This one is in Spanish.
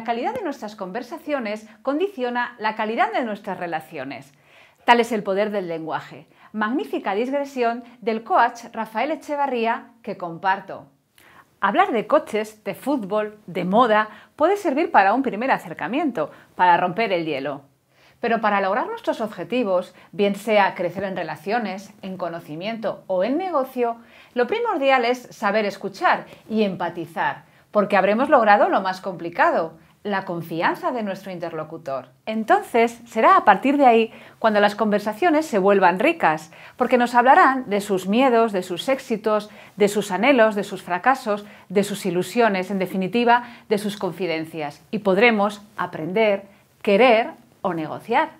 la calidad de nuestras conversaciones condiciona la calidad de nuestras relaciones. Tal es el poder del lenguaje. Magnífica digresión del coach Rafael Echevarría que comparto. Hablar de coches, de fútbol, de moda, puede servir para un primer acercamiento, para romper el hielo. Pero para lograr nuestros objetivos, bien sea crecer en relaciones, en conocimiento o en negocio, lo primordial es saber escuchar y empatizar, porque habremos logrado lo más complicado, la confianza de nuestro interlocutor. Entonces, será a partir de ahí cuando las conversaciones se vuelvan ricas, porque nos hablarán de sus miedos, de sus éxitos, de sus anhelos, de sus fracasos, de sus ilusiones, en definitiva, de sus confidencias, y podremos aprender, querer o negociar.